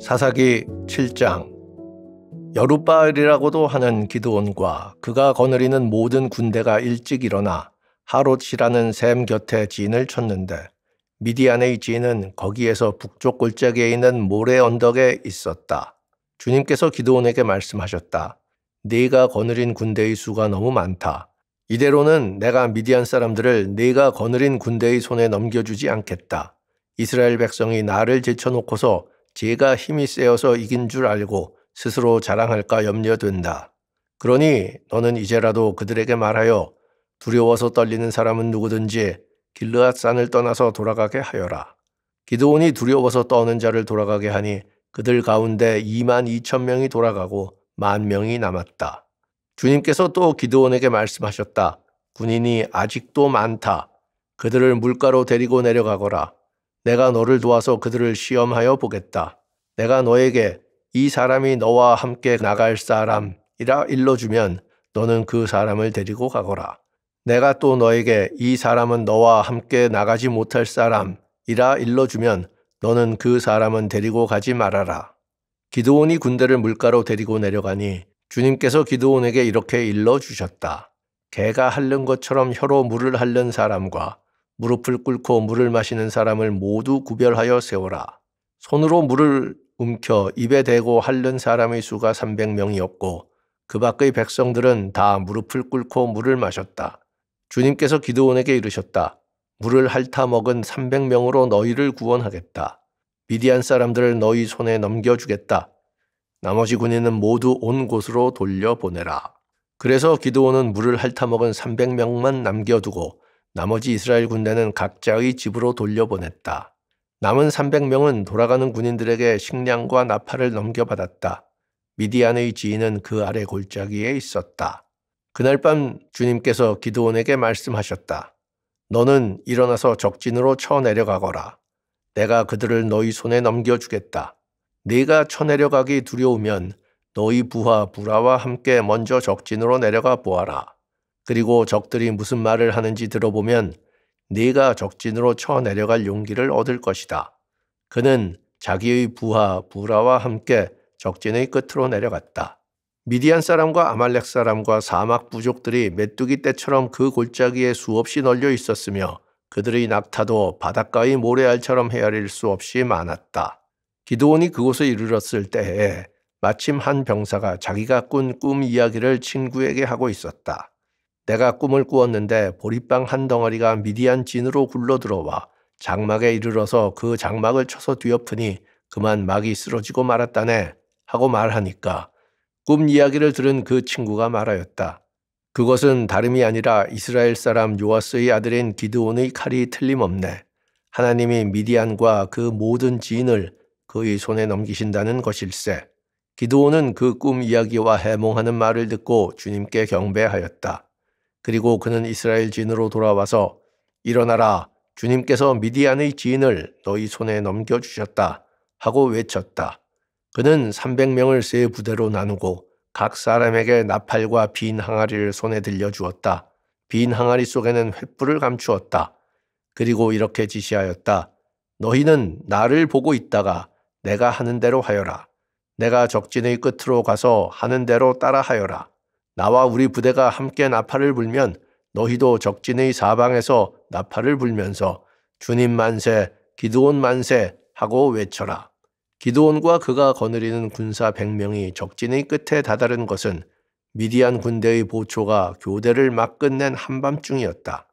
사사기 7장 여룻바알이라고도 하는 기드온과 그가 거느리는 모든 군대가 일찍 일어나 하롯이라는 샘 곁에 진을 쳤는데 미디안의 진은 거기에서 북쪽 골짜기에 있는 모래 언덕에 있었다. 주님께서 기드온에게 말씀하셨다. 네가 거느린 군대의 수가 너무 많다. 이대로는 내가 미디안 사람들을 네가 거느린 군대의 손에 넘겨주지 않겠다. 이스라엘 백성이 나를 제쳐놓고서 제가 힘이 세어서 이긴 줄 알고 스스로 자랑할까 염려된다. 그러니 너는 이제라도 그들에게 말하여 두려워서 떨리는 사람은 누구든지 길르앗 산을 떠나서 돌아가게 하여라. 기도온이 두려워서 떠는 자를 돌아가게 하니 그들 가운데 2만 2천 명이 돌아가고 만 명이 남았다. 주님께서 또기도온에게 말씀하셨다. 군인이 아직도 많다. 그들을 물가로 데리고 내려가거라. 내가 너를 도와서 그들을 시험하여 보겠다. 내가 너에게 이 사람이 너와 함께 나갈 사람이라 일러주면 너는 그 사람을 데리고 가거라. 내가 또 너에게 이 사람은 너와 함께 나가지 못할 사람이라 일러주면 너는 그 사람은 데리고 가지 말아라. 기도원이 군대를 물가로 데리고 내려가니 주님께서 기도원에게 이렇게 일러주셨다. 개가 핥는 것처럼 혀로 물을 핥는 사람과 무릎을 꿇고 물을 마시는 사람을 모두 구별하여 세워라. 손으로 물을 움켜 입에 대고 핥는 사람의 수가 300명이었고 그 밖의 백성들은 다 무릎을 꿇고 물을 마셨다. 주님께서 기도원에게 이르셨다. 물을 핥아 먹은 300명으로 너희를 구원하겠다. 미디안 사람들을 너희 손에 넘겨주겠다. 나머지 군인은 모두 온 곳으로 돌려보내라. 그래서 기도원은 물을 핥아 먹은 300명만 남겨두고 나머지 이스라엘 군대는 각자의 집으로 돌려보냈다. 남은 300명은 돌아가는 군인들에게 식량과 나팔을 넘겨받았다. 미디안의 지인은 그 아래 골짜기에 있었다. 그날 밤 주님께서 기도원에게 말씀하셨다. 너는 일어나서 적진으로 쳐내려가거라. 내가 그들을 너희 손에 넘겨주겠다. 네가 쳐내려가기 두려우면 너희 부하 부라와 함께 먼저 적진으로 내려가 보아라. 그리고 적들이 무슨 말을 하는지 들어보면 네가 적진으로 쳐 내려갈 용기를 얻을 것이다. 그는 자기의 부하 부라와 함께 적진의 끝으로 내려갔다. 미디안 사람과 아말렉 사람과 사막 부족들이 메뚜기 떼처럼 그 골짜기에 수없이 널려 있었으며 그들의 낙타도 바닷가의 모래알처럼 헤아릴 수 없이 많았다. 기도원이 그곳에 이르렀을 때에 마침 한 병사가 자기가 꾼 꿈 이야기를 친구에게 하고 있었다. 내가 꿈을 꾸었는데 보리빵 한 덩어리가 미디안 진으로 굴러 들어와 장막에 이르러서 그 장막을 쳐서 뒤엎으니 그만 막이 쓰러지고 말았다네 하고 말하니까 꿈 이야기를 들은 그 친구가 말하였다. 그것은 다름이 아니라 이스라엘 사람 요아스의 아들인 기드온의 칼이 틀림없네. 하나님이 미디안과 그 모든 지인을 그의 손에 넘기신다는 것일세. 기드온은 그 꿈 이야기와 해몽하는 말을 듣고 주님께 경배하였다. 그리고 그는 이스라엘 진으로 돌아와서 일어나라 주님께서 미디안의 진을 너희 손에 넘겨 주셨다 하고 외쳤다. 그는 300명을 세 부대로 나누고 각 사람에게 나팔과 빈 항아리를 손에 들려 주었다. 빈 항아리 속에는 횃불을 감추었다. 그리고 이렇게 지시하였다. 너희는 나를 보고 있다가 내가 하는 대로 하여라. 내가 적진의 끝으로 가서 하는 대로 따라 하여라. 나와 우리 부대가 함께 나팔을 불면 너희도 적진의 사방에서 나팔을 불면서 주님 만세, 기드온 만세 하고 외쳐라. 기드온과 그가 거느리는 군사 100명이 적진의 끝에 다다른 것은 미디안 군대의 보초가 교대를 막 끝낸 한밤중이었다.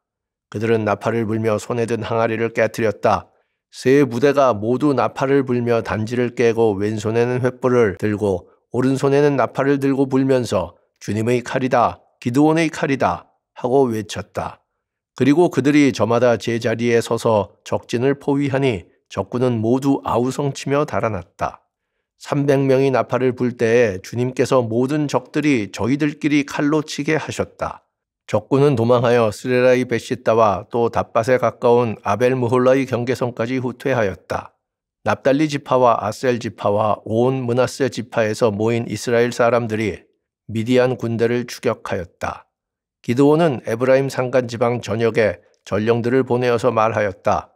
그들은 나팔을 불며 손에 든 항아리를 깨뜨렸다. 세 부대가 모두 나팔을 불며 단지를 깨고 왼손에는 횃불을 들고 오른손에는 나팔을 들고 불면서 주님의 칼이다. 기드온의 칼이다. 하고 외쳤다. 그리고 그들이 저마다 제자리에 서서 적진을 포위하니 적군은 모두 아우성치며 달아났다. 300명이 나팔을 불 때에 주님께서 모든 적들이 저희들끼리 칼로 치게 하셨다. 적군은 도망하여 스레라이 베시따와 또 답밭에 가까운 아벨 무홀라의 경계선까지 후퇴하였다. 납달리 지파와 아셀 지파와 온 문하세 지파에서 모인 이스라엘 사람들이 미디안 군대를 추격하였다. 기드온은 에브라임 산간 지방 전역에 전령들을 보내어서 말하였다.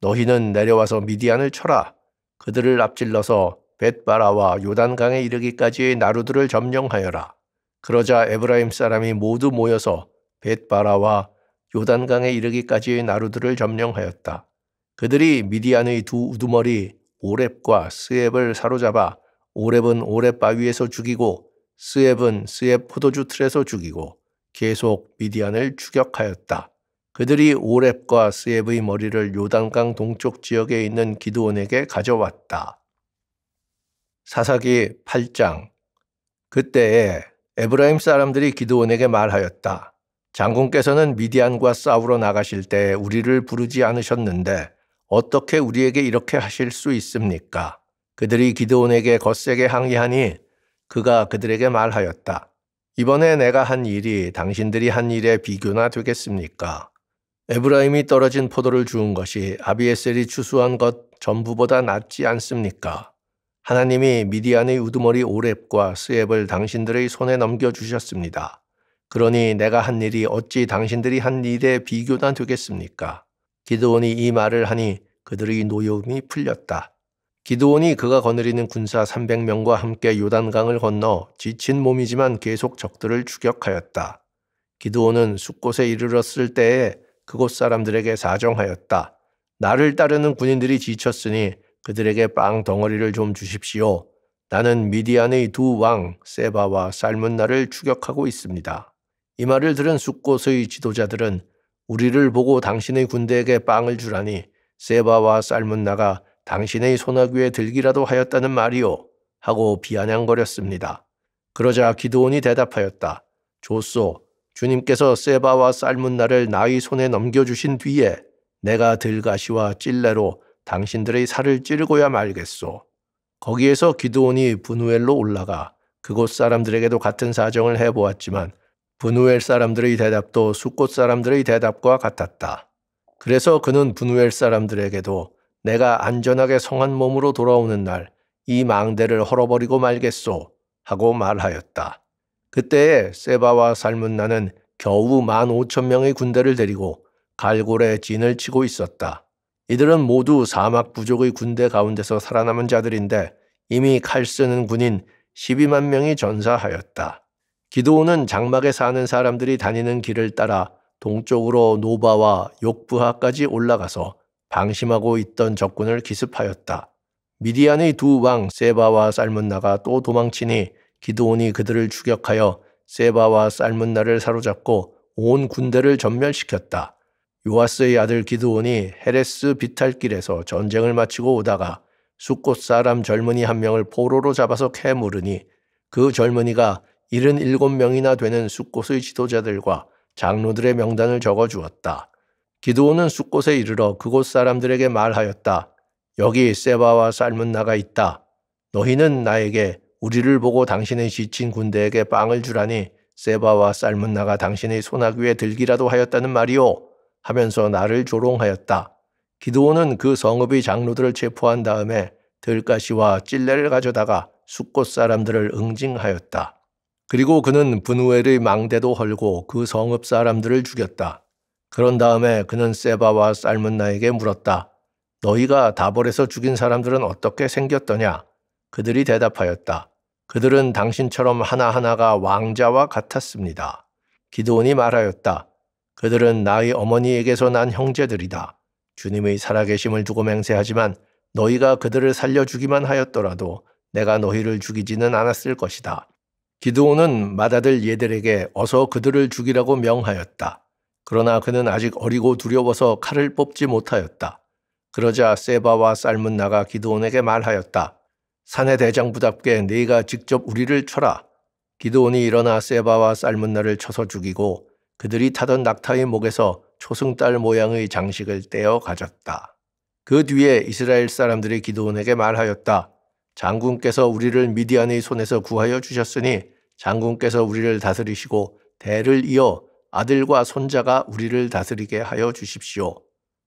너희는 내려와서 미디안을 쳐라. 그들을 앞질러서 벳바라와 요단강에 이르기까지의 나루들을 점령하여라. 그러자 에브라임 사람이 모두 모여서 벳바라와 요단강에 이르기까지의 나루들을 점령하였다. 그들이 미디안의 두 우두머리 오랩과 스앱을 사로잡아 오랩은오랩 바위에서 죽이고 스엡은 스엡 포도주 틀에서 죽이고 계속 미디안을 추격하였다. 그들이 오랩과 스엡의 머리를 요단강 동쪽 지역에 있는 기드온에게 가져왔다. 사사기 8장 그때에 에브라임 사람들이 기드온에게 말하였다. 장군께서는 미디안과 싸우러 나가실 때 우리를 부르지 않으셨는데 어떻게 우리에게 이렇게 하실 수 있습니까? 그들이 기드온에게 거세게 항의하니 그가 그들에게 말하였다. 이번에 내가 한 일이 당신들이 한 일에 비교나 되겠습니까? 에브라임이 떨어진 포도를 주운 것이 아비에셀이 추수한 것 전부보다 낫지 않습니까? 하나님이 미디안의 우두머리 오랩과 스앱을 당신들의 손에 넘겨주셨습니다. 그러니 내가 한 일이 어찌 당신들이 한 일에 비교나 되겠습니까? 기도원이이 말을 하니 그들의 노여움이 풀렸다. 기드온이 그가 거느리는 군사 300명과 함께 요단강을 건너 지친 몸이지만 계속 적들을 추격하였다. 기드온은 숲곳에 이르렀을 때에 그곳 사람들에게 사정하였다. 나를 따르는 군인들이 지쳤으니 그들에게 빵 덩어리를 좀 주십시오. 나는 미디안의 두 왕 세바와 살문나를 추격하고 있습니다. 이 말을 들은 숲곳의 지도자들은 우리를 보고 당신의 군대에게 빵을 주라니 세바와 살문나가 당신의 소나귀에 들기라도 하였다는 말이오 하고 비아냥거렸습니다. 그러자 기도원이 대답하였다. 조소 주님께서 세바와 삶은 나를 나의 손에 넘겨주신 뒤에 내가 들가시와 찔레로 당신들의 살을 찌르고야 말겠소. 거기에서 기도원이 분우엘로 올라가 그곳 사람들에게도 같은 사정을 해보았지만 분우엘 사람들의 대답도 수꽃 사람들의 대답과 같았다. 그래서 그는 분우엘 사람들에게도 내가 안전하게 성한 몸으로 돌아오는 날 이 망대를 헐어버리고 말겠소 하고 말하였다. 그때에 세바와 살문나는 겨우 만 오천 명의 군대를 데리고 갈골에 진을 치고 있었다. 이들은 모두 사막 부족의 군대 가운데서 살아남은 자들인데 이미 칼 쓰는 군인 12만 명이 전사하였다. 기도원은 장막에 사는 사람들이 다니는 길을 따라 동쪽으로 노바와 욕부하까지 올라가서 방심하고 있던 적군을 기습하였다. 미디안의 두 왕 세바와 살문나가 또 도망치니 기도온이 그들을 추격하여 세바와 살문나를 사로잡고 온 군대를 전멸시켰다. 요아스의 아들 기도온이 헤레스 비탈길에서 전쟁을 마치고 오다가 수꽃 사람 젊은이 한 명을 포로로 잡아서 캐물으니 그 젊은이가 77명이나 되는 수꽃의 지도자들과 장로들의 명단을 적어 주었다. 기드온은 숲곳에 이르러 그곳 사람들에게 말하였다. 여기 세바와 삶은 나가 있다. 너희는 나에게 우리를 보고 당신의 지친 군대에게 빵을 주라니 세바와 삶은 나가 당신의 소나귀에 들기라도 하였다는 말이오 하면서 나를 조롱하였다. 기드온은 그 성읍의 장로들을 체포한 다음에 들가시와 찔레를 가져다가 숲곳 사람들을 응징하였다. 그리고 그는 분우엘의 망대도 헐고 그 성읍 사람들을 죽였다. 그런 다음에 그는 세바와 살문나에게 물었다. 너희가 다벌에서 죽인 사람들은 어떻게 생겼더냐? 그들이 대답하였다. 그들은 당신처럼 하나하나가 왕자와 같았습니다. 기도원이 말하였다. 그들은 나의 어머니에게서 난 형제들이다. 주님의 살아계심을 두고 맹세하지만 너희가 그들을 살려주기만 하였더라도 내가 너희를 죽이지는 않았을 것이다. 기도원은 마다들 예들에게 어서 그들을 죽이라고 명하였다. 그러나 그는 아직 어리고 두려워서 칼을 뽑지 못하였다. 그러자 세바와 삶은 나가 기드온에게 말하였다. 산의 대장부답게 네가 직접 우리를 쳐라. 기드온이 일어나 세바와 삶은 나를 쳐서 죽이고 그들이 타던 낙타의 목에서 초승달 모양의 장식을 떼어 가졌다. 그 뒤에 이스라엘 사람들이 기드온에게 말하였다. 장군께서 우리를 미디안의 손에서 구하여 주셨으니 장군께서 우리를 다스리시고 대를 이어 아들과 손자가 우리를 다스리게 하여 주십시오.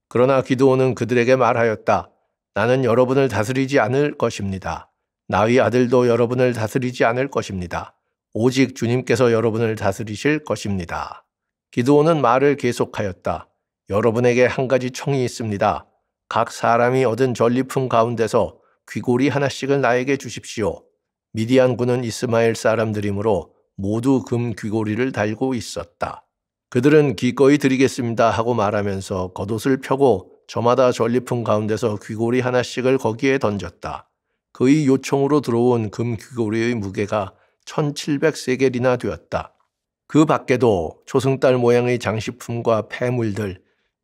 그러나 기도원은 그들에게 말하였다. 나는 여러분을 다스리지 않을 것입니다. 나의 아들도 여러분을 다스리지 않을 것입니다. 오직 주님께서 여러분을 다스리실 것입니다. 기도원은 말을 계속하였다. 여러분에게 한 가지 청이 있습니다. 각 사람이 얻은 전리품 가운데서 귀골이 하나씩을 나에게 주십시오. 미디안 군은 이스마엘 사람들이므로 모두 금 귀고리를 달고 있었다. 그들은 기꺼이 드리겠습니다 하고 말하면서 겉옷을 펴고 저마다 전리품 가운데서 귀고리 하나씩을 거기에 던졌다. 그의 요청으로 들어온 금 귀고리의 무게가 1700세겔이나 되었다. 그 밖에도 초승달 모양의 장식품과 폐물들,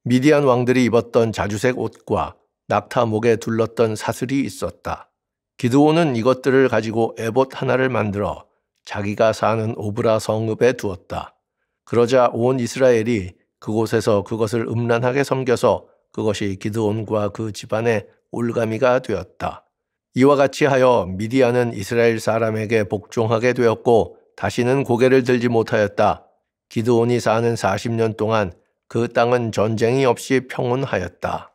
미디안 왕들이 입었던 자주색 옷과 낙타 목에 둘렀던 사슬이 있었다. 기드온은 이것들을 가지고 에봇 하나를 만들어 자기가 사는 오브라 성읍에 두었다. 그러자 온 이스라엘이 그곳에서 그것을 음란하게 섬겨서 그것이 기드온과 그 집안의 올가미가 되었다. 이와 같이 하여 미디아는 이스라엘 사람에게 복종하게 되었고 다시는 고개를 들지 못하였다. 기드온이 사는 40년 동안 그 땅은 전쟁이 없이 평온하였다.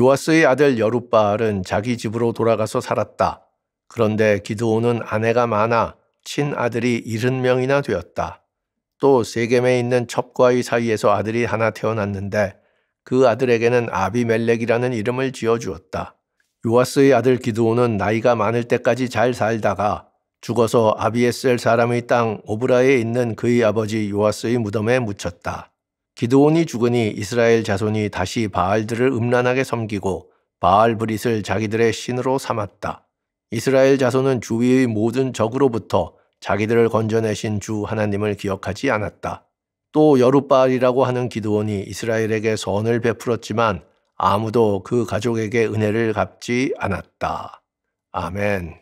요아스의 아들 여룻바알은 자기 집으로 돌아가서 살았다. 그런데 기드온은 아내가 많아 친아들이 70명이나 되었다. 또 세겜에 있는 첩과의 사이에서 아들이 하나 태어났는데 그 아들에게는 아비멜렉이라는 이름을 지어주었다. 요아스의 아들 기드온은 나이가 많을 때까지 잘 살다가 죽어서 아비에셀 사람의 땅 오브라에 있는 그의 아버지 요아스의 무덤에 묻혔다. 기드온이 죽으니 이스라엘 자손이 다시 바알들을 음란하게 섬기고 바알 브릿을 자기들의 신으로 삼았다. 이스라엘 자손은 주위의 모든 적으로부터 자기들을 건져내신 주 하나님을 기억하지 않았다. 또 여룻바알이라고 하는 기드온이 이스라엘에게 선을 베풀었지만 아무도 그 가족에게 은혜를 갚지 않았다. 아멘.